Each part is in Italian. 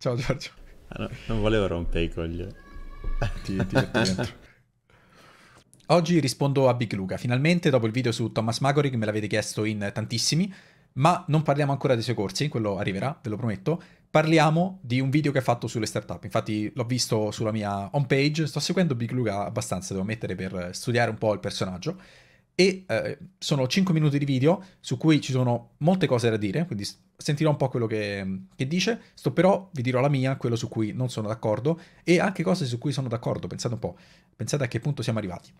Ciao Giorgio. Ah, no, non volevo rompere i coglioni. Ti, ti metto dentro. Oggi rispondo a Big Luca. Finalmente, dopo il video su Thomas Magori, che me l'avete chiesto in tantissimi, ma non parliamo ancora dei suoi corsi, quello arriverà, ve lo prometto. Parliamo di un video che ha fatto sulle startup. Infatti, l'ho visto sulla mia homepage. Sto seguendo Big Luca abbastanza, devo mettere, per studiare un po' il personaggio. E eh, sono 5 minuti di video su cui ci sono molte cose da dire, quindi sentirò un po' quello che, che, dice, sto però vi dirò la mia, quello su cui non sono d'accordo e anche cose su cui sono d'accordo, pensate un po', pensate a che punto siamo arrivati.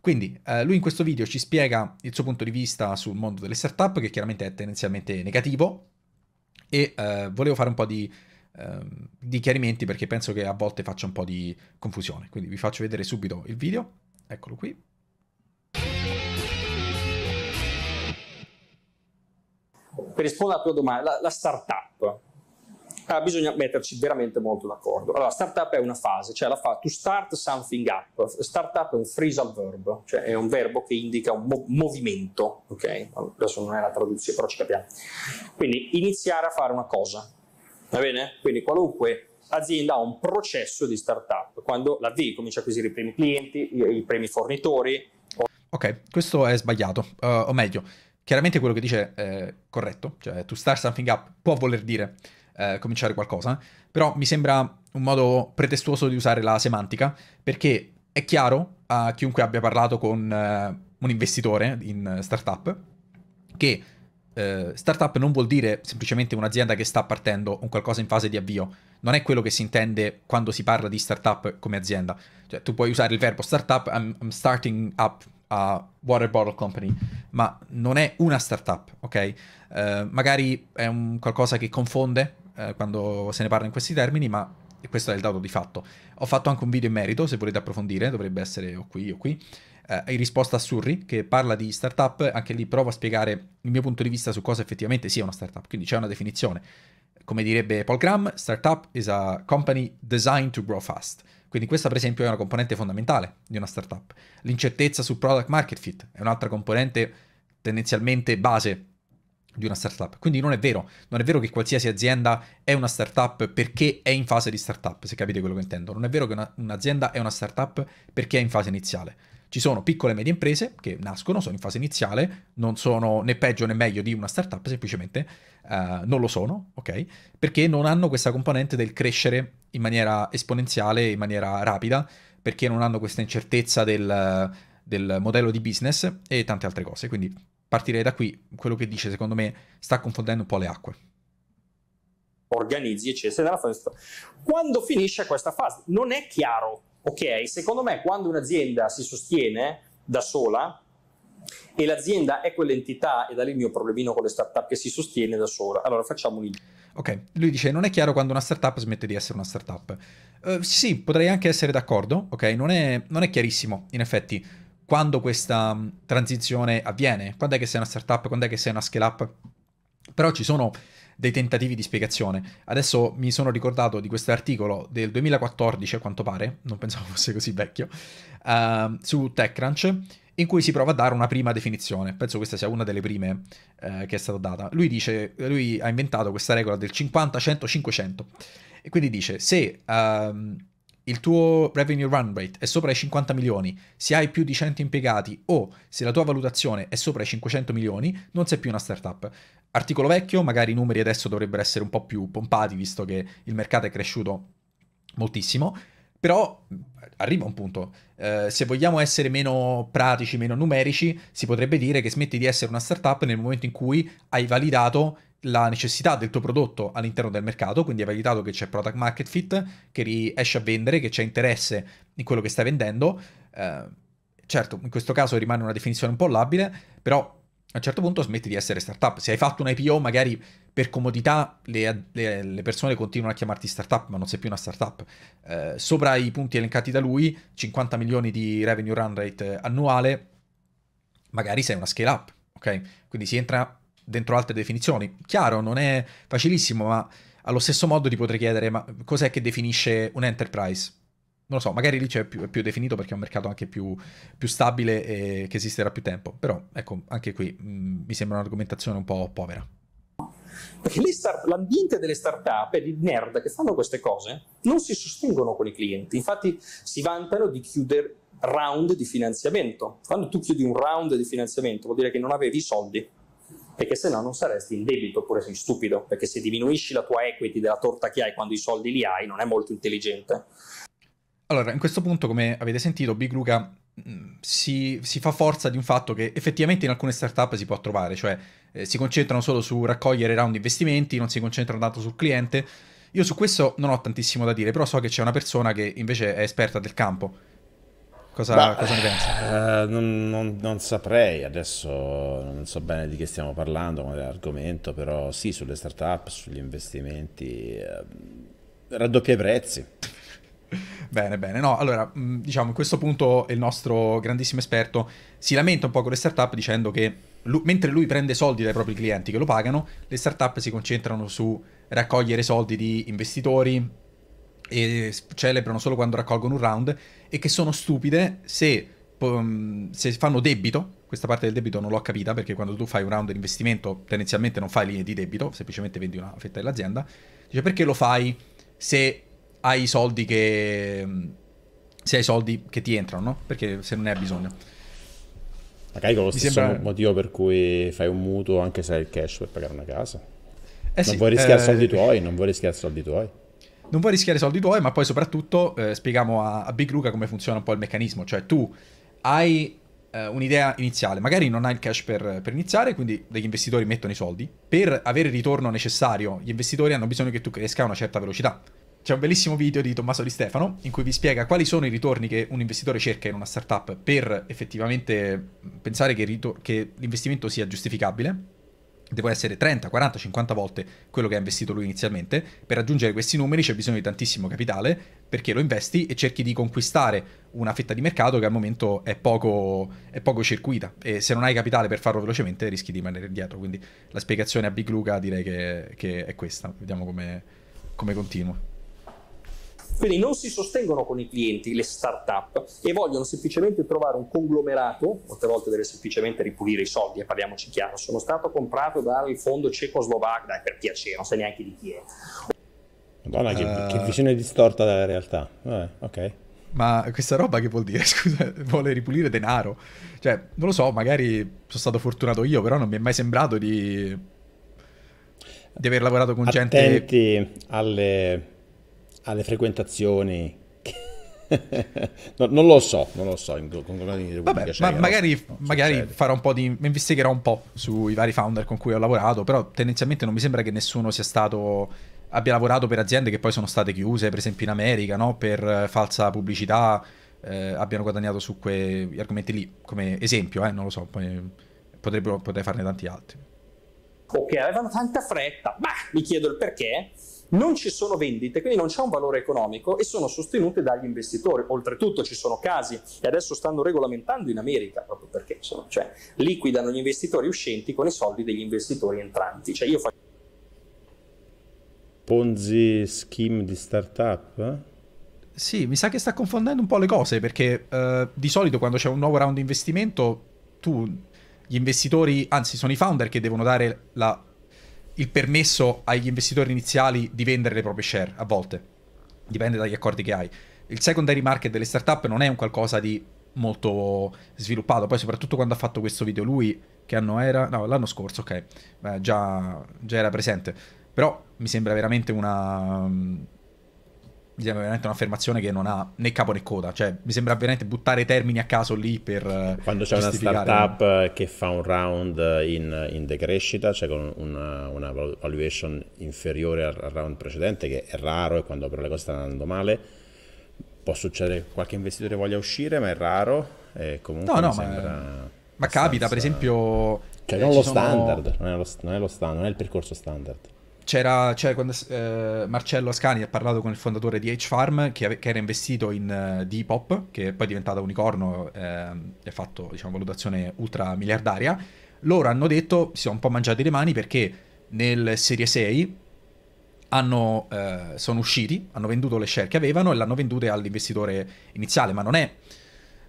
Quindi eh, lui in questo video ci spiega il suo punto di vista sul mondo delle startup che chiaramente è tendenzialmente negativo e eh, volevo fare un po' di, eh, di chiarimenti perché penso che a volte faccia un po' di confusione, quindi vi faccio vedere subito il video, eccolo qui. per rispondere alla tua domanda, la, la startup. Ah, bisogna metterci veramente molto d'accordo. Allora, startup è una fase, cioè la fa to start something up. Startup è un phrasal verb, cioè è un verbo che indica un mov- movimento, ok? Adesso non è la traduzione, però ci capiamo. Quindi iniziare a fare una cosa, va bene? Quindi qualunque azienda ha un processo di startup, quando la V comincia a acquisire i primi clienti, i, i primi fornitori. O... Ok, questo è sbagliato, uh, o meglio Chiaramente quello che dice è corretto, cioè to start something up può voler dire eh, cominciare qualcosa, però mi sembra un modo pretestuoso di usare la semantica perché è chiaro a chiunque abbia parlato con eh, un investitore in startup che eh, startup non vuol dire semplicemente un'azienda che sta partendo, un qualcosa in fase di avvio, non è quello che si intende quando si parla di startup come azienda, cioè tu puoi usare il verbo startup, I'm, I'm starting up a Water Bottle Company, ma non è una startup, ok? Uh, magari è un qualcosa che confonde uh, quando se ne parla in questi termini, ma questo è il dato di fatto. Ho fatto anche un video in merito, se volete approfondire, dovrebbe essere o qui o qui, uh, in risposta a Surri, che parla di startup, anche lì provo a spiegare il mio punto di vista su cosa effettivamente sia una startup, quindi c'è una definizione. Come direbbe Paul Graham, startup is a company designed to grow fast. Quindi questa per esempio è una componente fondamentale di una startup. L'incertezza sul product market fit è un'altra componente tendenzialmente base di una startup. Quindi non è vero, non è vero che qualsiasi azienda è una startup perché è in fase di startup, se capite quello che intendo. Non è vero che una, un'azienda è una startup perché è in fase iniziale. Ci sono piccole e medie imprese che nascono, sono in fase iniziale, non sono né peggio né meglio di una startup, semplicemente uh, non lo sono, ok? Perché non hanno questa componente del crescere in maniera esponenziale, in maniera rapida, perché non hanno questa incertezza del, del modello di business e tante altre cose. Quindi partirei da qui, quello che dice secondo me sta confondendo un po' le acque organizzi eccetera quando finisce questa fase non è chiaro Ok, secondo me quando un'azienda si sostiene da sola, e l'azienda è quell'entità, e da lì il mio problemino con le startup che si sostiene da sola. Allora facciamo un'idea. Ok, lui dice non è chiaro quando una startup smette di essere una startup. Uh, sì, potrei anche essere d'accordo, ok? Non è, non è chiarissimo, in effetti, quando questa mm, transizione avviene, quando è che sei una startup, quando è che sei una scale up. Però ci sono dei tentativi di spiegazione. Adesso mi sono ricordato di questo articolo del 2014, a quanto pare, non pensavo fosse così vecchio, uh, su TechCrunch, in cui si prova a dare una prima definizione. Penso questa sia una delle prime uh, che è stata data. Lui dice, lui ha inventato questa regola del 50-100-500. E quindi dice, se... Uh, il tuo revenue run rate è sopra i 50 milioni, se hai più di 100 impiegati o se la tua valutazione è sopra i 500 milioni, non sei più una startup. Articolo vecchio, magari i numeri adesso dovrebbero essere un po' più pompati visto che il mercato è cresciuto moltissimo, però arriva un punto, eh, se vogliamo essere meno pratici, meno numerici, si potrebbe dire che smetti di essere una startup nel momento in cui hai validato la necessità del tuo prodotto all'interno del mercato, quindi hai validato che c'è product market fit, che riesci a vendere, che c'è interesse in quello che stai vendendo. Eh, certo, in questo caso rimane una definizione un po' labile, però a un certo punto smetti di essere startup. Se hai fatto un IPO, magari per comodità le, le, le persone continuano a chiamarti startup, ma non sei più una startup. Eh, sopra i punti elencati da lui, 50 milioni di revenue run rate annuale, magari sei una scale up, ok? Quindi si entra dentro altre definizioni. Chiaro, non è facilissimo, ma allo stesso modo ti potrei chiedere, ma cos'è che definisce un enterprise? non lo so, magari lì c'è più, più, definito perché è un mercato anche più, più, stabile e che esiste da più tempo, però ecco, anche qui mh, mm, mi sembra un'argomentazione un po' povera. Perché start, l'ambiente delle start-up e di nerd che fanno queste cose non si sostengono con i clienti, infatti si vantano di chiudere round di finanziamento. Quando tu chiudi un round di finanziamento vuol dire che non avevi i soldi, perché se no non saresti in debito oppure sei stupido, perché se diminuisci la tua equity della torta che hai quando i soldi li hai non è molto intelligente. Allora, in questo punto, come avete sentito, Big Luca mm, si, si, fa forza di un fatto che effettivamente in alcune startup si può trovare, cioè eh, si concentrano solo su raccogliere round investimenti, non si concentrano tanto sul cliente. Io su questo non ho tantissimo da dire, però so che c'è una persona che invece è esperta del campo. Cosa, bah, cosa ne pensi? Eh, non, non, non, saprei, adesso non so bene di che stiamo parlando come argomento, però sì, sulle startup, sugli investimenti, eh, raddoppia i prezzi. Bene, bene. No, allora, mm, diciamo, a questo punto il nostro grandissimo esperto si lamenta un po' con le startup dicendo che lui, mentre lui prende soldi dai propri clienti che lo pagano, le startup si concentrano su raccogliere soldi di investitori e celebrano solo quando raccolgono un round e che sono stupide se, se fanno debito. Questa parte del debito non l'ho capita perché quando tu fai un round di investimento tendenzialmente non fai linee di debito, semplicemente vendi una fetta dell'azienda. Dice perché lo fai se hai i soldi che... se hai i soldi che ti entrano, no? Perché se non ne hai bisogno. Magari con lo stesso sembra... motivo per cui fai un mutuo anche se hai il cash per pagare una casa. Eh sì, eh, non vuoi rischiare eh... soldi tuoi, non vuoi rischiare soldi tuoi. Non vuoi rischiare soldi tuoi, ma poi soprattutto eh, spieghiamo a, a Big Luca come funziona un po' il meccanismo. Cioè tu hai eh, un'idea iniziale, magari non hai il cash per, per, iniziare, quindi degli investitori mettono i soldi. Per avere il ritorno necessario, gli investitori hanno bisogno che tu cresca a una certa velocità c'è un bellissimo video di Tommaso Di Stefano in cui vi spiega quali sono i ritorni che un investitore cerca in una startup per effettivamente pensare che, ritor- che l'investimento sia giustificabile devo essere 30, 40, 50 volte quello che ha investito lui inizialmente. Per raggiungere questi numeri c'è bisogno di tantissimo capitale perché lo investi e cerchi di conquistare una fetta di mercato che al momento è poco, è poco circuita e se non hai capitale per farlo velocemente rischi di rimanere indietro. Quindi la spiegazione a Big Luca direi che, che è questa. Vediamo come, come continua. Quindi non si sostengono con i clienti le start-up e vogliono semplicemente trovare un conglomerato, molte volte deve semplicemente ripulire i soldi, e eh, parliamoci chiaro, sono stato comprato dal fondo cecoslovacco, dai per piacere, non sai neanche di chi è. Madonna, che, uh... che visione distorta della realtà. Vabbè, eh, ok. Ma questa roba che vuol dire? Scusa, vuole ripulire denaro. Cioè, non lo so, magari sono stato fortunato io, però non mi è mai sembrato di, di aver lavorato con Attenti gente... Attenti alle alle frequentazioni. no, non lo so, non lo so. In, in Vabbè, ma magari, magari farò un po' di. investigherò un po' sui vari founder con cui ho lavorato. Però tendenzialmente non mi sembra che nessuno sia stato. Abbia lavorato per aziende che poi sono state chiuse, per esempio in America, no? per eh, falsa pubblicità, eh, abbiano guadagnato su quegli argomenti lì, come esempio, eh? non lo so, poi potrei farne tanti altri. Ok, avevano tanta fretta, ma mi chiedo il perché, non ci sono vendite, quindi non c'è un valore economico e sono sostenute dagli investitori. Oltretutto ci sono casi, e adesso stanno regolamentando in America, proprio perché sono, cioè, liquidano gli investitori uscenti con i soldi degli investitori entranti. Cioè io faccio... Ponzi scheme di startup? Eh? Sì, mi sa che sta confondendo un po' le cose, perché eh, di solito quando c'è un nuovo round di investimento, tu, gli investitori, anzi sono i founder che devono dare la il permesso agli investitori iniziali di vendere le proprie share, a volte, dipende dagli accordi che hai. Il secondary market delle startup non è un qualcosa di molto sviluppato, poi soprattutto quando ha fatto questo video lui, che anno era? No, l'anno scorso, ok, Beh, già, già era presente, però mi sembra veramente una mi sembra veramente un'affermazione che non ha né capo né coda, cioè mi sembra veramente buttare termini a caso lì per... Eh, quando c'è una startup eh, che fa un round eh, in, in decrescita, cioè con una, una, valuation inferiore al round precedente, che è raro e quando però le cose stanno andando male, può succedere che qualche investitore voglia uscire, ma è raro e comunque no, no, ma, abbastanza... ma, capita, per esempio... Cioè non, eh, lo sono... standard, non, è lo, non è lo standard, non è il percorso standard c'era, c'era cioè, quando eh, Marcello Ascani ha parlato con il fondatore di H-Farm che, ave- che era investito in uh, eh, Depop, che è poi è diventata unicorno ehm, e ha fatto diciamo, valutazione ultra miliardaria. Loro hanno detto, si sono un po' mangiati le mani perché nel Serie 6 hanno, eh, sono usciti, hanno venduto le share che avevano e l'hanno vendute all'investitore iniziale, ma non è...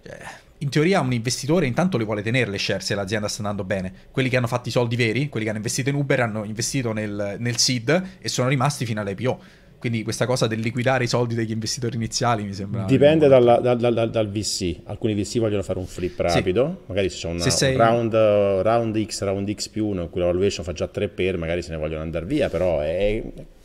Cioè, in teoria un investitore intanto le vuole tenere le share se l'azienda sta andando bene. Quelli che hanno fatto i soldi veri, quelli che hanno investito in Uber, hanno investito nel, nel SID e sono rimasti fino all'IPO. Quindi questa cosa del liquidare i soldi degli investitori iniziali mi sembra... Dipende dalla, dal, dal, dal, VC. Alcuni VC vogliono fare un flip rapido. Sì. Magari se c'è una, se sei... un round, round, X, round X più uno, in cui la valuation fa già 3 per, magari se ne vogliono andare via, però è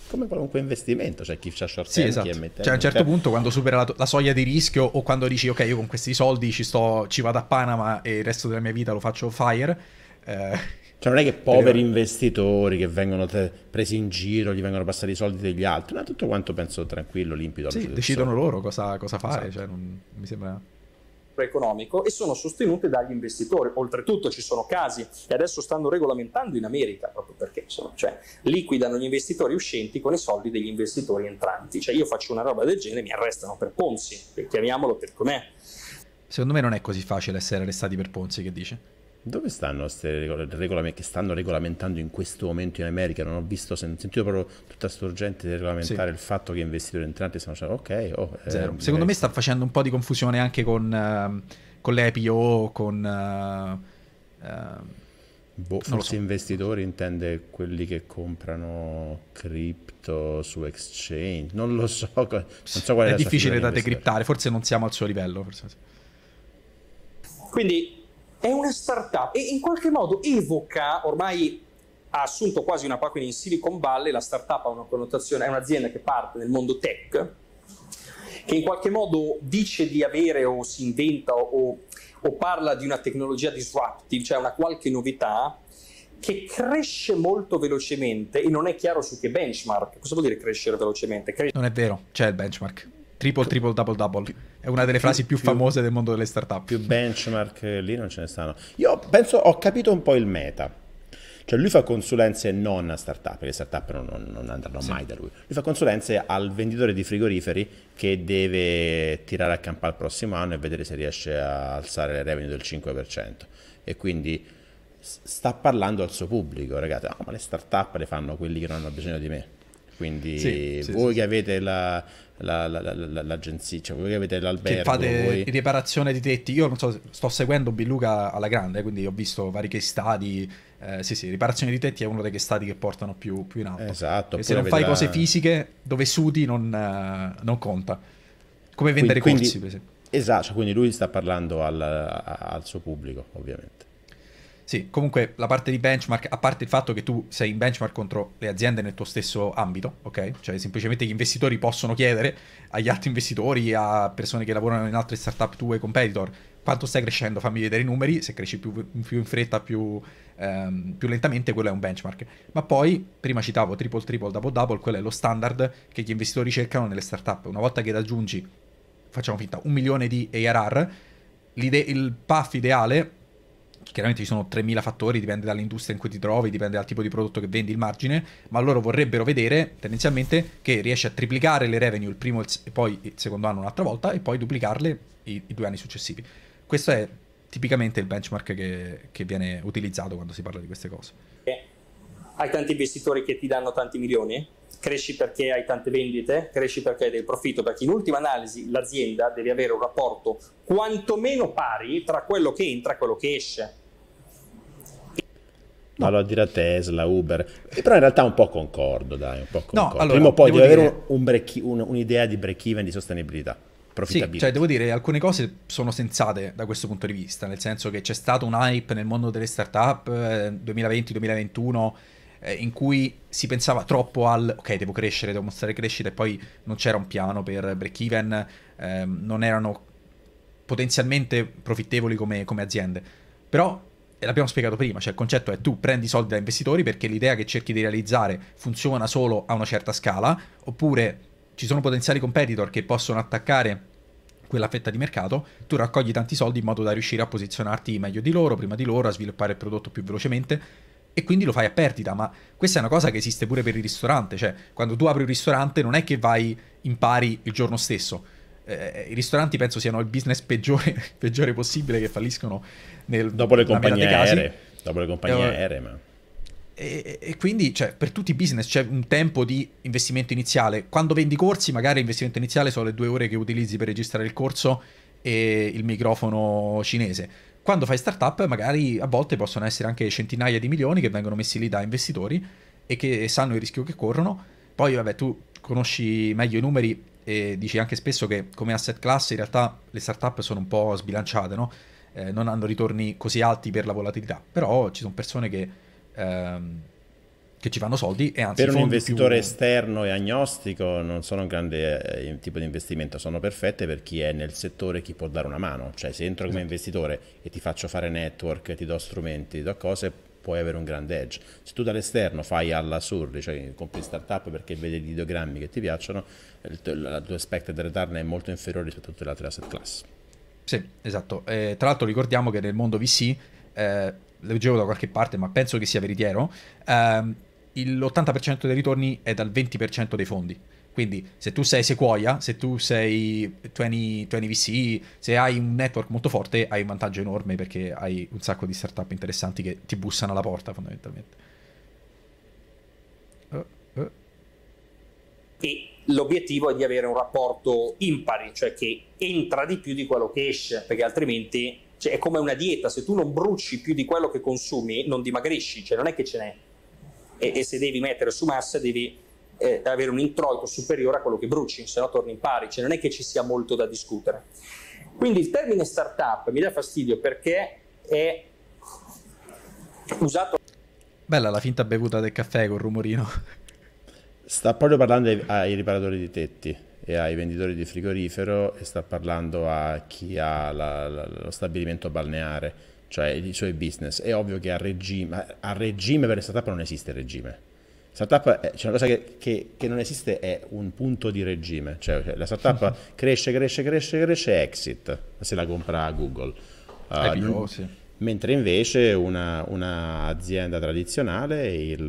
come qualunque investimento, c'è cioè chi ha short term, esatto. chi è Cioè a un certo punto quando supera la, la, soglia di rischio o quando dici ok io con questi soldi ci, sto, ci vado a Panama e il resto della mia vita lo faccio fire... Eh, cioè non è che poveri investitori che vengono te- presi in giro, gli vengono passati i soldi degli altri, ma tutto quanto penso tranquillo, limpido. Sì, decidono loro cosa, cosa fare, esatto. cioè non, mi sembra economico e sono sostenute dagli investitori. Oltretutto ci sono casi che adesso stanno regolamentando in America proprio perché sono, cioè, liquidano gli investitori uscenti con i soldi degli investitori entranti. Cioè io faccio una roba del genere e mi arrestano per Ponzi, chiamiamolo per com'è. Secondo me non è così facile essere arrestati per Ponzi, che dice? Dove stanno queste regole, che stanno regolamentando in questo momento in America? Non ho visto, ho sentito proprio tutta sta regolamentare sì. il fatto che investitori entranti stanno dicendo ok, oh, eh, Zero. Eh, Secondo eh, me sta facendo un po' di confusione anche con, uh, con le con... Uh, uh, Boh, forse so. investitori intende quelli che comprano cripto su exchange, non lo so. Non so è difficile da decriptare, forse non siamo al suo livello. Forse. Quindi è una startup e in qualche modo evoca, ormai ha assunto quasi una parte in Silicon Valley, la startup ha una connotazione, è un'azienda che parte nel mondo tech, che in qualche modo dice di avere o si inventa o, o parla di una tecnologia disruptive, cioè una qualche novità, che cresce molto velocemente e non è chiaro su che benchmark. Cosa vuol dire crescere velocemente? Cres- non è vero, c'è il benchmark. Triple, triple, double, double. È una delle frasi più, più famose del mondo delle startup. Più benchmark eh, lì non ce ne stanno. Io penso, ho capito un po' il meta. Cioè lui fa consulenze non a startup, le startup non, non andranno sì. mai da lui. Lui fa consulenze al venditore di frigoriferi che deve tirare a campo al prossimo anno e vedere se riesce a alzare le revenue del 5%. E quindi sta parlando al suo pubblico, ragazzi, oh, ma le startup le fanno quelli che non hanno bisogno di me. Quindi sì, voi sì, che avete la, la, la, l'agenzia, cioè voi che avete l'albergo, che fate voi... riparazione di tetti. Io non so, sto seguendo Billuca alla grande, quindi ho visto vari case study. Eh, sì, sì, riparazione di tetti è uno dei case study che portano più, più in alto. Esatto. E se non fai la... cose fisiche, dove sudi non, eh, non conta. Come vendere quindi, corsi, quindi... per esempio. Esatto, cioè, quindi lui sta parlando al, al suo pubblico, ovviamente. Sì, comunque la parte di benchmark, a parte il fatto che tu sei in benchmark contro le aziende nel tuo stesso ambito, ok? Cioè semplicemente gli investitori possono chiedere agli altri investitori, a persone che lavorano in altre startup tue, competitor, quanto stai crescendo, fammi vedere i numeri, se cresci più, più in fretta, più, ehm, più, lentamente, quello è un benchmark. Ma poi, prima citavo triple, triple, double, double, quello è lo standard che gli investitori cercano nelle startup. Una volta che raggiungi, facciamo finta, un milione di ARR, il path ideale chiaramente ci sono 3.000 fattori, dipende dall'industria in cui ti trovi, dipende dal tipo di prodotto che vendi, il margine, ma loro vorrebbero vedere tendenzialmente che riesci a triplicare le revenue il primo e poi il secondo anno un'altra volta e poi duplicarle i, i due anni successivi. Questo è tipicamente il benchmark che, che viene utilizzato quando si parla di queste cose hai tanti investitori che ti danno tanti milioni, cresci perché hai tante vendite, cresci perché hai del profitto, perché in ultima analisi l'azienda deve avere un rapporto quantomeno pari tra quello che entra e quello che esce. No. Allora dire Tesla, Uber, però in realtà un po' concordo, dai, un po' concordo. No, allora, Prima o poi deve dire... avere un break, un, un'idea di break-even, di sostenibilità. Sì, cioè devo dire, alcune cose sono sensate da questo punto di vista, nel senso che c'è stato un hype nel mondo delle startup eh, 2020-2021 eh, in cui si pensava troppo al ok, devo crescere, devo mostrare crescita, e poi non c'era un piano per break even, ehm, non erano potenzialmente profittevoli come, come aziende. Però e l'abbiamo spiegato prima, cioè il concetto è tu prendi soldi da investitori perché l'idea che cerchi di realizzare funziona solo a una certa scala, oppure ci sono potenziali competitor che possono attaccare quella fetta di mercato, tu raccogli tanti soldi in modo da riuscire a posizionarti meglio di loro, prima di loro, a sviluppare il prodotto più velocemente e quindi lo fai a perdita, ma questa è una cosa che esiste pure per il ristorante, cioè quando tu apri un ristorante non è che vai in pari il giorno stesso. Eh, I ristoranti penso siano il business peggiore, peggiore possibile che falliscono nel dopo le compagnie aeree, dopo le compagnie eh, aeree, ma e, e quindi cioè, per tutti i business c'è un tempo di investimento iniziale. Quando vendi corsi, magari l'investimento iniziale sono le due ore che utilizzi per registrare il corso e il microfono cinese quando fai startup, magari a volte possono essere anche centinaia di milioni che vengono messi lì da investitori e che sanno il rischio che corrono. Poi, vabbè, tu conosci meglio i numeri e dici anche spesso che come asset class in realtà le startup sono un po' sbilanciate, no? Eh, non hanno ritorni così alti per la volatilità, però ci sono persone che ehm, che ci vanno soldi e anzi... Per un investitore più... esterno e agnostico non sono un grande eh, tipo di investimento, sono perfette per chi è nel settore chi può dare una mano. Cioè se entro come esatto. investitore e ti faccio fare network, ti do strumenti, ti do cose, puoi avere un grande edge. Se tu dall'esterno fai alla surri, cioè compri startup perché vedi gli ideogrammi che ti piacciono, il tuo, la tua expected return è molto inferiore rispetto a tutte le altre asset class. Sì, esatto. Eh, tra l'altro ricordiamo che nel mondo VC, eh, leggevo da qualche parte, ma penso che sia veritiero, ehm, l'80% dei ritorni è dal 20% dei fondi. Quindi se tu sei Sequoia, se tu sei 20, 20 VC, se hai un network molto forte, hai un vantaggio enorme perché hai un sacco di startup interessanti che ti bussano alla porta fondamentalmente. Uh, uh. E l'obiettivo è di avere un rapporto impari, cioè che entra di più di quello che esce, perché altrimenti cioè, è come una dieta, se tu non bruci più di quello che consumi non dimagrisci, cioè non è che ce n'è e, e se devi mettere su massa devi eh, avere un introito superiore a quello che bruci, se no torni in pari, cioè non è che ci sia molto da discutere. Quindi il termine startup mi dà fastidio perché è usato... Bella la finta bevuta del caffè col rumorino. Sta proprio parlando ai, ai riparatori di tetti e ai venditori di frigorifero e sta parlando a chi ha la, la, lo stabilimento balneare cioè i suoi business. È ovvio che a regime, a regime per le startup non esiste regime. Startup, c'è cioè una cosa che, che, che, non esiste, è un punto di regime. Cioè, cioè la startup cresce, cresce, cresce, cresce, exit, se la compra Google. Uh, più, sì. Mentre invece un'azienda tradizionale, il,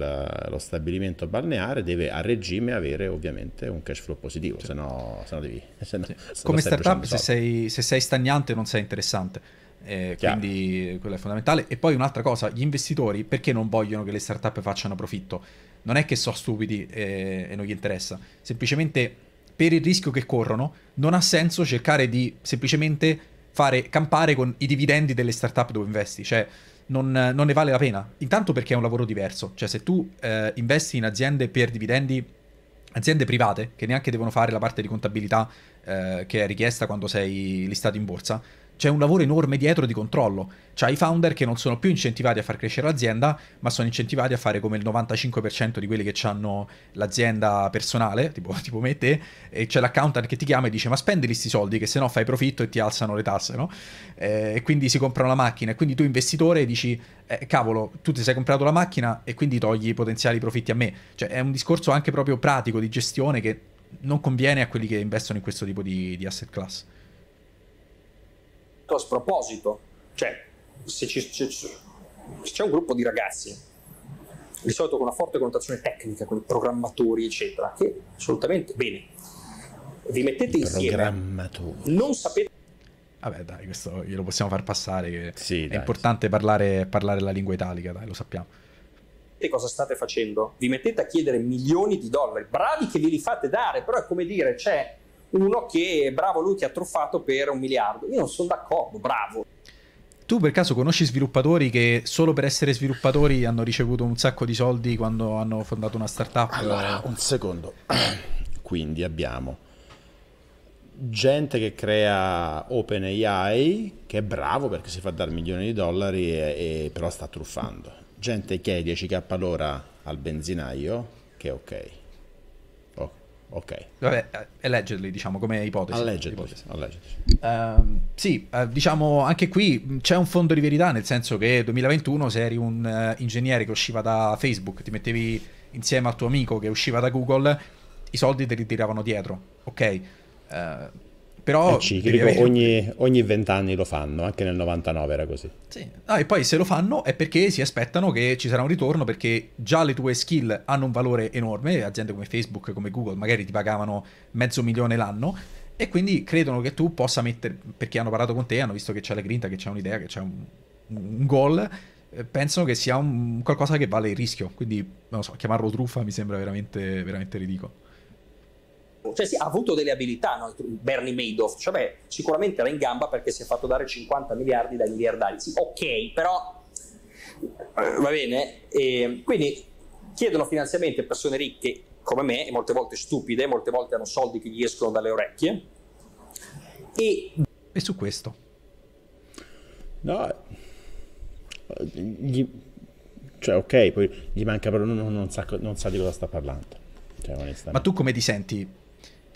lo stabilimento balneare deve a regime avere ovviamente un cash flow positivo, se no, se no devi... Se no, sì. se Come startup se sei, se sei stagnante non sei interessante. Eh, quindi quello è fondamentale. E poi un'altra cosa, gli investitori perché non vogliono che le startup facciano profitto? Non è che sono stupidi e, eh, e non gli interessa, semplicemente per il rischio che corrono non ha senso cercare di semplicemente fare campare con i dividendi delle startup dove investi, cioè non, non ne vale la pena, intanto perché è un lavoro diverso, cioè se tu eh, investi in aziende per dividendi aziende private che neanche devono fare la parte di contabilità eh, che è richiesta quando sei listato in borsa, c'è un lavoro enorme dietro di controllo. C'hai i founder che non sono più incentivati a far crescere l'azienda, ma sono incentivati a fare come il 95% di quelli che hanno l'azienda personale, tipo, tipo me e te, e c'è l'accountant che ti chiama e dice ma spendili questi soldi che se no fai profitto e ti alzano le tasse, no? Eh, e quindi si comprano la macchina e quindi tu investitore dici eh, cavolo, tu ti sei comprato la macchina e quindi togli i potenziali profitti a me. Cioè è un discorso anche proprio pratico di gestione che non conviene a quelli che investono in questo tipo di, di asset class detto a sproposito. Cioè, se, ci, se, se c'è un gruppo di ragazzi, di solito con una forte connotazione tecnica, con i programmatori, eccetera, che assolutamente bene, vi mettete insieme, non sapete Vabbè, dai, questo glielo possiamo far passare. Che sì, è dai, importante sì. parlare, parlare, la lingua italica, dai, lo sappiamo. E cosa state facendo? Vi mettete a chiedere milioni di dollari, bravi che ve li fate dare, però è come dire, c'è cioè, uno che è bravo lui che ha truffato per un miliardo. Io non sono d'accordo, bravo. Tu per caso conosci sviluppatori che solo per essere sviluppatori hanno ricevuto un sacco di soldi quando hanno fondato una startup? Allora, un secondo. Quindi abbiamo gente che crea OpenAI che è bravo perché si fa dare milioni di dollari e, e però sta truffando. Gente che è 10k all'ora al benzinaio che è ok Ok. Vabbè, allegedly, eh, diciamo, come ipotesi. Allegedly, ipotesi. allegedly. Um, ehm, sì, uh, diciamo, anche qui c'è un fondo di verità, nel senso che 2021 se eri un uh, ingegnere che usciva da Facebook, ti mettevi insieme al tuo amico che usciva da Google, i soldi te li tiravano dietro, ok? Uh, però ciclico, eh ogni, ogni 20 anni lo fanno, anche nel 99 era così. Sì. Ah, e poi se lo fanno è perché si aspettano che ci sarà un ritorno, perché già le tue skill hanno un valore enorme, aziende come Facebook, come Google magari ti pagavano mezzo milione l'anno, e quindi credono che tu possa mettere, perché hanno parlato con te, hanno visto che c'è la grinta, che c'è un'idea, che c'è un, un goal, eh, pensano che sia un, qualcosa che vale il rischio, quindi non so, chiamarlo truffa mi sembra veramente, veramente ridicolo. Cioè sì, ha avuto delle abilità no? Bernie Madoff, cioè beh, sicuramente era in gamba perché si è fatto dare 50 miliardi dai miliardari. Sì, ok, però eh, va bene. E ehm, quindi chiedono finanziamenti a persone ricche come me, e molte volte stupide, molte volte hanno soldi che gli escono dalle orecchie. E, e su questo? No, gli... cioè ok, poi gli manca però non, non, sa, non sa di cosa sta parlando. Cioè, Ma tu come ti senti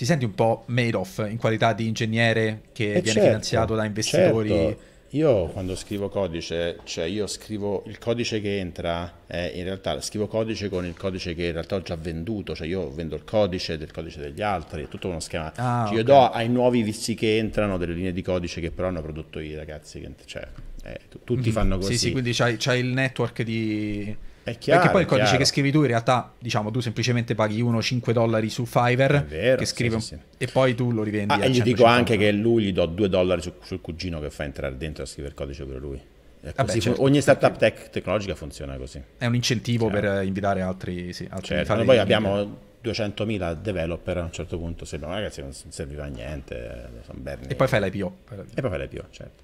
ti senti un po' made off in qualità di ingegnere che e eh, viene certo, finanziato da investitori? Certo. Io quando scrivo codice, cioè io scrivo il codice che entra, eh, in realtà scrivo codice con il codice che in realtà ho già venduto, cioè io vendo il codice del codice degli altri, è tutto uno schema. Ah, cioè, okay. Io do ai nuovi vizi che entrano delle linee di codice che però hanno prodotto i ragazzi, che, cioè, eh, tutti mm-hmm. fanno così. Sì, sì, quindi c'hai, c'hai il network di è chiaro, Perché poi il codice chiaro. che scrivi tu in realtà, diciamo, tu semplicemente paghi uno 5 dollari su Fiverr vero, che scrive, sì, sì, sì. e poi tu lo rivendi. Ah, e gli dico anche che lui gli do 2 dollari su, sul cugino che fa entrare dentro a scrivere il codice per lui. Vabbè, certo. Ogni startup tech tecnologica funziona così. È un incentivo certo. per invitare altri. Sì, altri certo. Noi poi abbiamo 200.000 developer a un certo punto, sembrano ragazzi non serviva a niente. Eh, e poi fai l'IPO. E poi fai l'IPO, certo.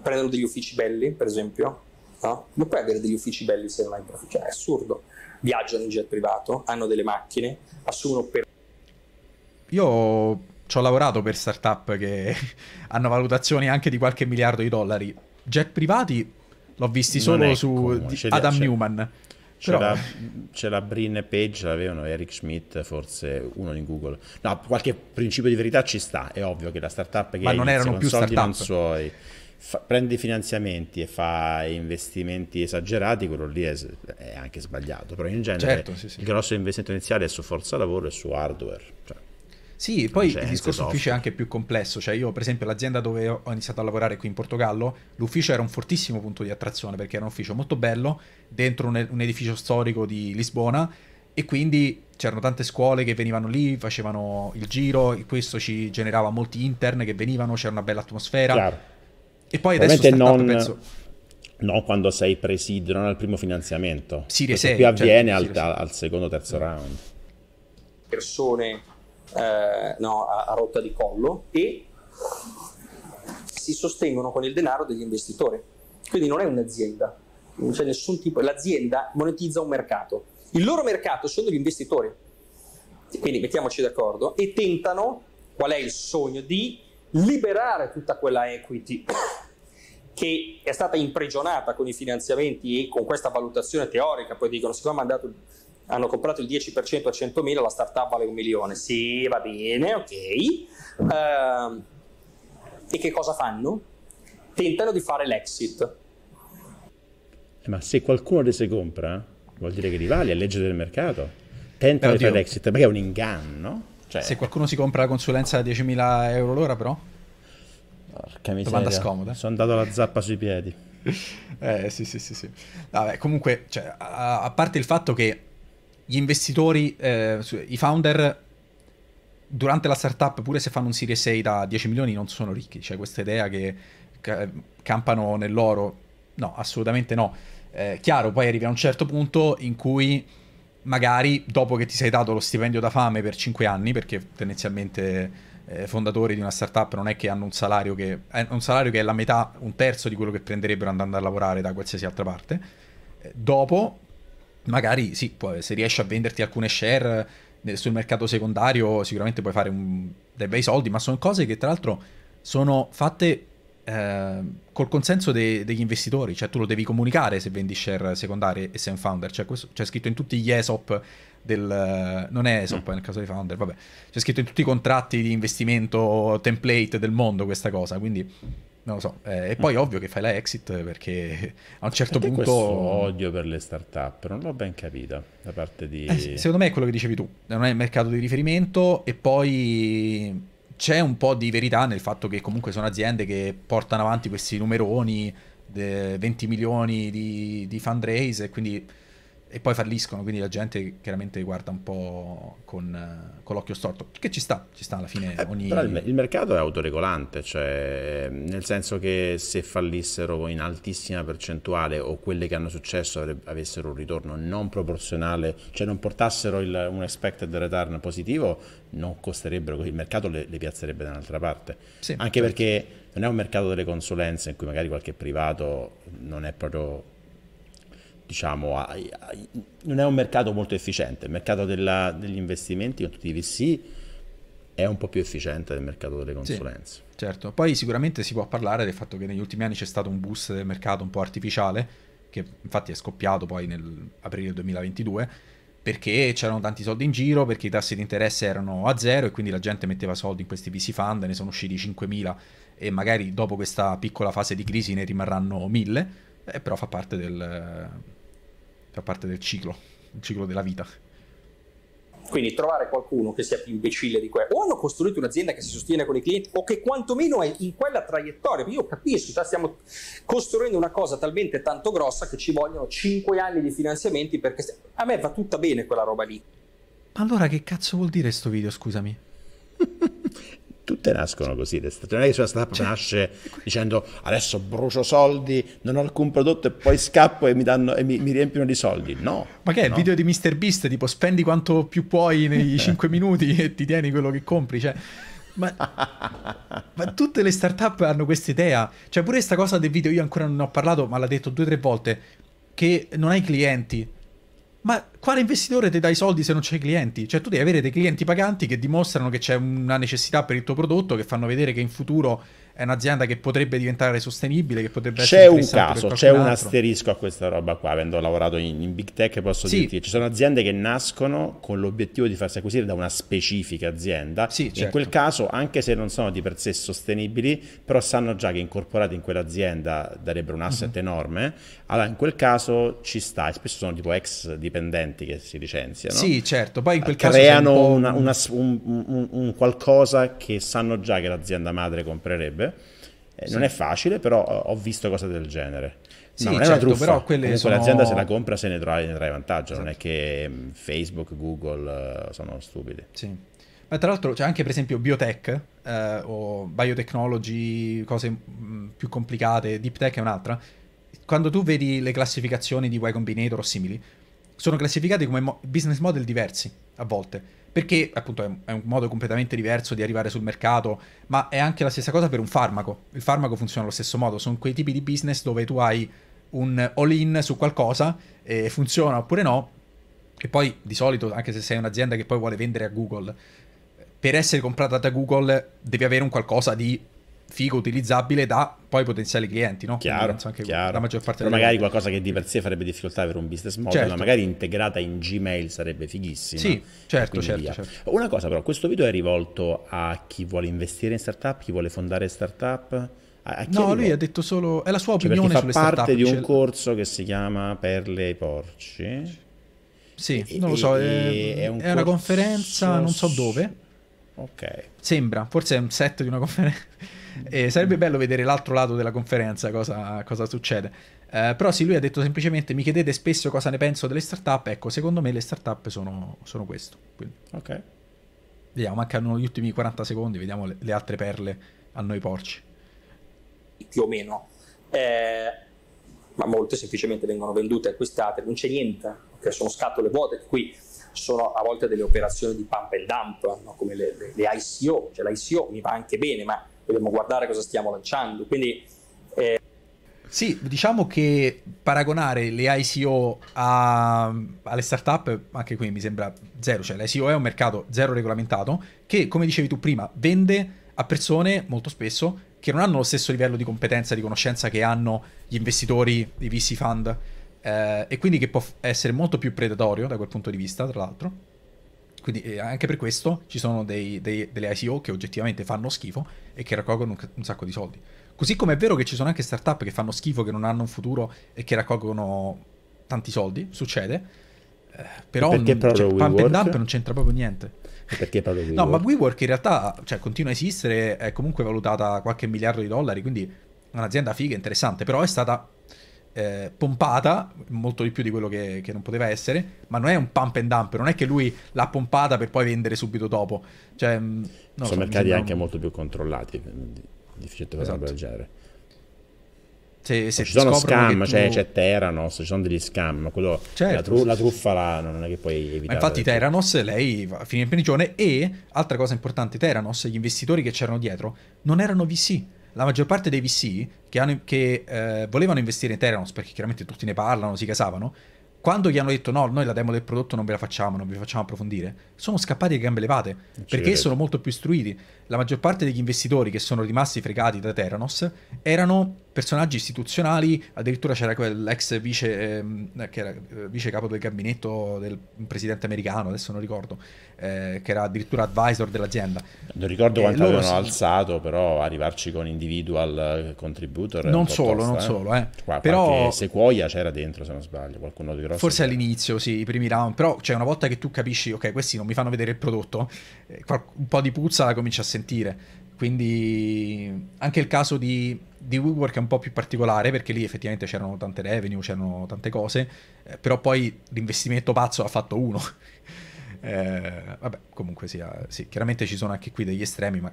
prendono degli uffici belli, per esempio, no? non puoi avere degli uffici belli se non hai cioè è assurdo viaggiano in jet privato hanno delle macchine assumono per io ci ho lavorato per startup che hanno valutazioni anche di qualche miliardo di dollari jet privati l'ho visti solo su comune, di... Adam c'è... Newman c'era, Però... Brin Page, l'avevano Eric Schmidt, forse uno di Google. No, qualche principio di verità ci sta, è ovvio che la startup che Ma non erano più soldi startup. non suoi fa, prendi finanziamenti e fai investimenti esagerati, quello lì è, è anche sbagliato, però in genere certo, sì, sì. il grosso investimento iniziale è su forza lavoro e su hardware. Cioè, sì, poi cioè, il discorso ufficio è anche più complesso, cioè io per esempio l'azienda dove ho iniziato a lavorare qui in Portogallo, l'ufficio era un fortissimo punto di attrazione perché era un ufficio molto bello, dentro un, un edificio storico di Lisbona e quindi c'erano tante scuole che venivano lì, facevano il giro, e questo ci generava molti intern che venivano, c'era una bella atmosfera. Claro. E poi adesso startup, non... penso... No, quando sei preside, non al primo finanziamento. Si Questo qui certo, avviene certo, al, al, secondo o terzo round. Persone eh, no, a, a rotta di collo e si sostengono con il denaro degli investitori. Quindi non è un'azienda, non c'è nessun tipo, l'azienda monetizza un mercato. Il loro mercato sono gli investitori. Quindi mettiamoci d'accordo e tentano qual è il sogno di liberare tutta quella equity che è stata imprigionata con i finanziamenti e con questa valutazione teorica, poi dicono siccome hanno, dato, hanno comprato il 10% a 100.000 la startup vale un milione, sì va bene, ok, uh, e che cosa fanno? Tentano di fare l'exit. Eh, ma se qualcuno le si compra, vuol dire che rivali, è legge del mercato. Tentano eh, di fare l'exit, perché è un inganno. Cioè... Se qualcuno si compra la consulenza a 10.000 euro l'ora però? Porca Domanda scomoda. Sono andato alla zappa sui piedi. eh sì sì sì sì. Vabbè, comunque, cioè, a, a, parte il fatto che gli investitori, eh, i founder durante la startup, pure se fanno un Series 6 da 10 milioni, non sono ricchi. C'è cioè, questa idea che ca- campano nell'oro. No, assolutamente no. Eh, chiaro, poi arrivi a un certo punto in cui magari dopo che ti sei dato lo stipendio da fame per 5 anni, perché tendenzialmente eh, fondatori di una startup non è che hanno un salario che è un salario che è la metà, un terzo di quello che prenderebbero andando a lavorare da qualsiasi altra parte. Eh, dopo, magari sì, puoi, se riesci a venderti alcune share eh, sul mercato secondario, sicuramente puoi fare un, dei bei soldi, ma sono cose che tra l'altro sono fatte Ehm, col consenso de- degli investitori, cioè tu lo devi comunicare se vendi share secondari e sei un founder, cioè questo c'è scritto in tutti gli ESOP del... non è ESOP mm. nel caso dei founder, vabbè, c'è scritto in tutti i contratti di investimento template del mondo questa cosa, quindi... Non lo so, eh, e poi mm. ovvio che fai la exit perché a un certo Perché punto... odio per le startup, non l'ho ben capito da parte di... Eh, secondo me è quello che dicevi tu, non è il mercato di riferimento e poi c'è un po' di verità nel fatto che comunque sono aziende che portano avanti questi numeroni, 20 milioni di, di fundraise, quindi e poi falliscono, quindi la gente chiaramente guarda un po' con, con l'occhio storto, che ci sta, ci sta alla fine eh, ogni... Eh, il, il, mercato è autoregolante, cioè, nel senso che se fallissero in altissima percentuale o quelle che hanno successo avre- avessero un ritorno non proporzionale, cioè non portassero il, un expected return positivo, non costerebbero, il mercato le, le piazzerebbe da un'altra parte, sì, anche certo. perché non è un mercato delle consulenze in cui magari qualche privato non è proprio diciamo, a, a, non è un mercato molto efficiente, il mercato della, degli investimenti con tutti i VC è un po' più efficiente del mercato delle consulenze. Sì, certo, poi sicuramente si può parlare del fatto che negli ultimi anni c'è stato un boost del mercato un po' artificiale, che infatti è scoppiato poi nell'aprile 2022, perché c'erano tanti soldi in giro, perché i tassi di interesse erano a zero e quindi la gente metteva soldi in questi VC fund, ne sono usciti 5.000 e magari dopo questa piccola fase di crisi ne rimarranno 1.000, eh, però fa parte del fa parte del ciclo, il ciclo della vita. Quindi trovare qualcuno che sia più imbecille di quello, o hanno costruito un'azienda che si sostiene con i clienti, o che quantomeno è in quella traiettoria. Io capisco, cioè, stiamo costruendo una cosa talmente tanto grossa che ci vogliono 5 anni di finanziamenti perché a me va tutta bene quella roba lì. Ma allora che cazzo vuol dire sto video, scusami? tutte nascono così non è che sulla startup cioè, nasce dicendo adesso brucio soldi non ho alcun prodotto e poi scappo e mi, danno, e mi, mi riempiono di soldi no ma che è no. il video di Mr. Beast tipo spendi quanto più puoi nei 5 eh. minuti e ti tieni quello che compri cioè ma, ma, tutte le startup hanno questa idea cioè pure questa cosa del video io ancora non ne ho parlato ma l'ha detto due o tre volte che non hai clienti ma quale investitore ti dà i soldi se non c'è clienti? Cioè tu devi avere dei clienti paganti che dimostrano che c'è una necessità per il tuo prodotto, che fanno vedere che in futuro è un'azienda che potrebbe diventare sostenibile, che potrebbe c'è essere un caso, c'è un altro. asterisco a questa roba qua, avendo lavorato in, in big tech posso sì. dirti, ci sono aziende che nascono con l'obiettivo di farsi acquisire da una specifica azienda, sì, certo. in quel caso anche se non sono di per sé sostenibili, però sanno già che incorporati in quell'azienda darebbero un mhm. asset mm-hmm. enorme, allora in quel caso ci sta, e spesso sono tipo ex dipendenti che si licenziano. Sì, certo, poi in quel caso creano un, una, una, un, un qualcosa che sanno già che l'azienda madre comprerebbe piacerebbe. Eh, sì. Non è facile, però ho visto cose del genere. Sì, no, non certo, è una certo, truffa. Comunque sono... l'azienda se la compra se ne trae, ne trae vantaggio, esatto. non è esatto. che mm, Facebook, Google eh, sono stupidi. Sì. Ma tra l'altro c'è cioè anche per esempio biotech eh, o biotechnology, cose mm, più complicate, deep tech è un'altra. Quando tu vedi le classificazioni di Y Combinator o simili, sono classificate come mo- business model diversi a volte perché appunto è un, è un, modo completamente diverso di arrivare sul mercato, ma è anche la stessa cosa per un farmaco. Il farmaco funziona allo stesso modo, sono quei tipi di business dove tu hai un all-in su qualcosa, e funziona oppure no, e poi di solito, anche se sei un'azienda che poi vuole vendere a Google, per essere comprata da Google devi avere un qualcosa di figo utilizzabile da poi potenziali clienti, no? Chiaro, chiaro. la maggior parte Però magari qualcosa che di per sé farebbe difficoltà per un business model, certo. magari integrata in Gmail sarebbe fighissima. Sì, certo, certo, certo, Una cosa però, questo video è rivolto a chi vuole investire in startup, chi vuole fondare startup? A, no, lui ha detto solo, è la sua cioè, opinione cioè sulle startup. Fa parte di un corso che si chiama Perle ai porci. Sì, e, non lo so, è, è, un è una conferenza, non so dove. Ok. Sembra, forse è un set di una conferenza. E sarebbe bello vedere l'altro lato della conferenza, cosa, cosa succede. Eh, però sì, lui ha detto semplicemente, mi chiedete spesso cosa ne penso delle startup, ecco, secondo me le startup sono, sono questo. Quindi. Ok. Vediamo, mancano gli ultimi 40 secondi, vediamo le, le altre perle a noi porci. Più o meno. Eh, ma molte semplicemente vengono vendute, acquistate, non c'è niente, okay? sono scatole vuote, qui sono a volte delle operazioni di pump and dump, no? come le, le, le ICO, cioè l'ICO mi va anche bene, ma dobbiamo guardare cosa stiamo lanciando. Quindi, eh... Sì, diciamo che paragonare le ICO a, alle startup, anche qui mi sembra zero, cioè l'ICO è un mercato zero regolamentato che, come dicevi tu prima, vende a persone molto spesso che non hanno lo stesso livello di competenza, di conoscenza che hanno gli investitori, i VC fund, eh, e quindi che può essere molto più predatorio da quel punto di vista, tra l'altro quindi eh, anche per questo ci sono dei, dei, delle ICO che oggettivamente fanno schifo e che raccolgono un, un sacco di soldi. Così come è vero che ci sono anche startup che fanno schifo, che non hanno un futuro e che raccolgono tanti soldi, succede. Eh, però perché non, cioè, pump and dump non c'entra proprio niente. perché parlo di No, ma WeWork in realtà cioè, continua a esistere, è comunque valutata qualche miliardo di dollari, quindi è un'azienda figa, interessante, però è stata eh, pompata, molto di più di quello che, che, non poteva essere, ma non è un pump and dump, non è che lui l'ha pompata per poi vendere subito dopo. Cioè, mm, no, Sono so, mercati sembra... anche molto più controllati, difficile trovare esatto. del genere. Se, se ci sono scam, cioè tu... c'è, c'è, Theranos, ci sono degli scam, ma quello, certo. la, tru- la, truffa là, non è che puoi evitare. Ma infatti Teranos, Theranos, lei va a finire in prigione e, altra cosa importante, Teranos, gli investitori che c'erano dietro, non erano VC la maggior parte dei VC che, hanno, che eh, volevano investire in Theranos, perché chiaramente tutti ne parlano, si casavano, quando gli hanno detto no, noi la demo del prodotto non ve la facciamo, non vi facciamo approfondire, sono scappati a gambe levate, perché sono molto più istruiti la maggior parte degli investitori che sono rimasti fregati da Theranos erano personaggi istituzionali, addirittura c'era quell'ex vice, eh, che era, eh, vice capo del gabinetto del presidente americano, adesso non ricordo, eh, che era addirittura advisor dell'azienda. Non ricordo eh, quanto eh, avevano si... alzato, però arrivarci con individual eh, contributor. Non solo, tosta, non solo, eh. Qua, però... Sequoia c'era dentro, se non sbaglio, qualcuno di grosso. Forse all'inizio, sì, i primi round, però cioè, una volta che tu capisci, ok, questi non mi fanno vedere il prodotto, un po' di puzza la cominci a sentire. Quindi anche il caso di, di WeWork è un po' più particolare perché lì effettivamente c'erano tante revenue, c'erano tante cose, eh, però poi l'investimento pazzo ha fatto uno. eh, vabbè, comunque sia, sì, chiaramente ci sono anche qui degli estremi, ma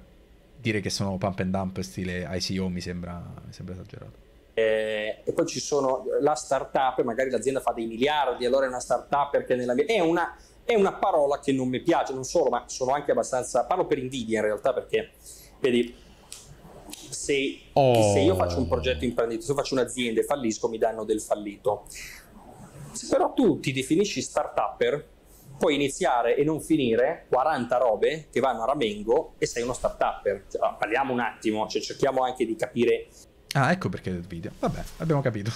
dire che sono pump and dump stile ICO mi sembra, mi sembra esagerato. Eh, e poi ci sono la startup, magari l'azienda fa dei miliardi, allora è una startup perché nella mia... È una, è una parola che non mi piace, non solo, ma sono anche abbastanza... Parlo per invidia in realtà perché, vedi, se, oh. se io faccio un oh. progetto imprenditore, se io faccio un'azienda e fallisco, mi danno del fallito. Se però tu ti definisci start-upper, puoi iniziare e non finire 40 robe che vanno a ramengo e sei uno start-upper. Cioè, ah, parliamo un attimo, cioè cerchiamo anche di capire... Ah, ecco perché il video. Vabbè, abbiamo capito.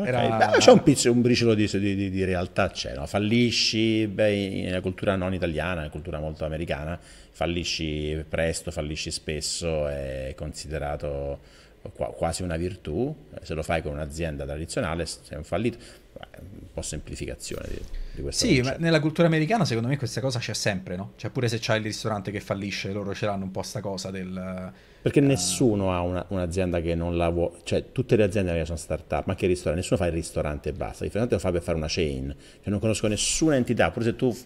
Okay. Era... c'è un, pizzo, un briciolo di, di, di realtà, c'è, no? fallisci beh, nella cultura non italiana, nella cultura molto americana, fallisci presto, fallisci spesso, è considerato quasi una virtù, eh, se lo fai con un'azienda tradizionale sei un fallito, un po' semplificazione di, di questa Sì, ma nella cultura americana secondo me questa cosa c'è sempre, no? Cioè pure se c'hai il ristorante che fallisce, loro ce l'hanno un po' sta cosa del perché nessuno ha una, un'azienda che non la vuole, cioè tutte le aziende che sono start-up, ma che ristorante, nessuno fa il ristorante e basta, il ristorante lo fa per fare una chain, che non conosco nessuna entità, pure se tu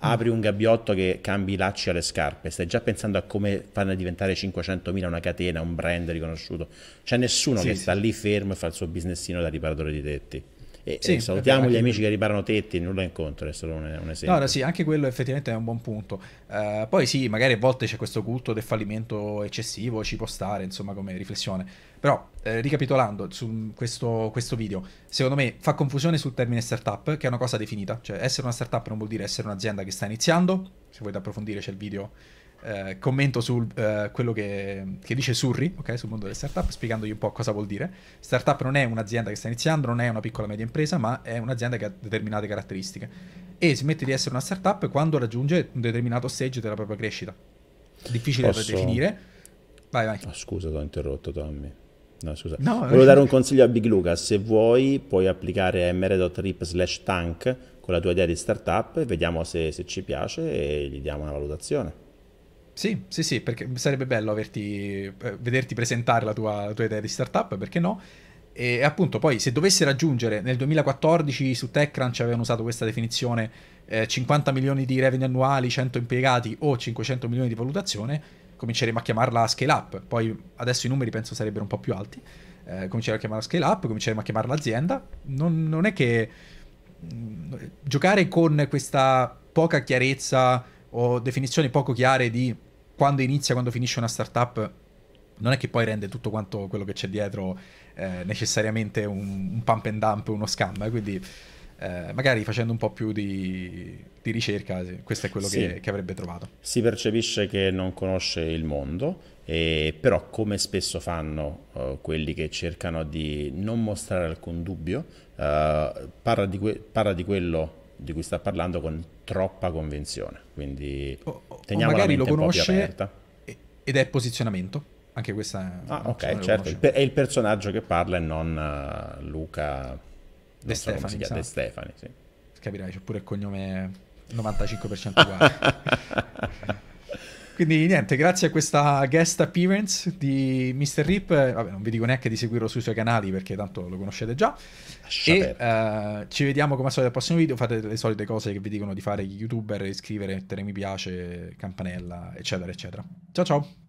apri un gabbiotto che cambi i lacci alle scarpe, stai già pensando a come farne diventare 500.000 una catena, un brand riconosciuto, c'è nessuno sì, che sì. sta lì fermo e fa il suo businessino da riparatore di tetti. E, sì, e salutiamo gli amici che riparano tetti, nulla incontro, è solo un, un esempio. No, sì, anche quello effettivamente è un buon punto. Uh, poi sì, magari a volte c'è questo culto del fallimento eccessivo, ci può stare, insomma, come riflessione. Però, eh, ricapitolando su questo, questo, video, secondo me fa confusione sul termine startup, che è una cosa definita. Cioè, essere una startup non vuol dire essere un'azienda che sta iniziando. Se volete approfondire c'è il video eh, commento su eh, quello che, che, dice Surri okay, sul mondo delle startup, spiegandogli un po' cosa vuol dire. Startup non è un'azienda che sta iniziando, non è una piccola media impresa, ma è un'azienda che ha determinate caratteristiche. E smette di essere una startup quando raggiunge un determinato stage della propria crescita. Difficile Posso... da definire. Vai, vai. Oh, scusa, ti ho interrotto, Tommy. No, scusa. No, Volevo dare un consiglio a Big Luca. Se vuoi, puoi applicare mr.rip slash tank con la tua idea di startup. Vediamo se, se ci piace e gli diamo una valutazione. Sì, sì, sì, perché sarebbe bello averti, eh, vederti presentare la tua, la tua idea di startup, perché no? E appunto poi se dovesse raggiungere, nel 2014 su TechCrunch avevano usato questa definizione, eh, 50 milioni di revenue annuali, 100 impiegati o 500 milioni di valutazione, cominceremo a chiamarla scale up, poi adesso i numeri penso sarebbero un po' più alti, eh, cominceremo a chiamarla scale up, cominceremo a chiamarla azienda, non, non è che mh, mm, giocare con questa poca chiarezza o definizioni poco chiare di quando inizia, quando finisce una startup, non è che poi rende tutto quanto quello che c'è dietro eh, necessariamente un, un, pump and dump, uno scam, eh, quindi eh, magari facendo un po' più di, di ricerca, questo è quello sì. che, che, avrebbe trovato. Si percepisce che non conosce il mondo, eh, però come spesso fanno eh, quelli che cercano di non mostrare alcun dubbio, eh, parla di, que- parla di quello di cui sta parlando con troppa convinzione. Quindi o, o teniamo magari la mente lo conosce aperta. Ed è posizionamento. Anche questa ah, ok, certo. Conosce. È il personaggio che parla e non eh, Luca De so Stefani. De Stefani sì. Capirai, c'è pure il cognome 95% uguale. Quindi niente, grazie a questa guest appearance di Mr. Rip, eh, vabbè non vi dico neanche di seguirlo sui suoi canali perché tanto lo conoscete già, Lascia e uh, ci vediamo come al solito al prossimo video, fate le solite cose che vi dicono di fare gli youtuber, iscrivere, mettere mi piace, campanella, eccetera, eccetera. Ciao ciao!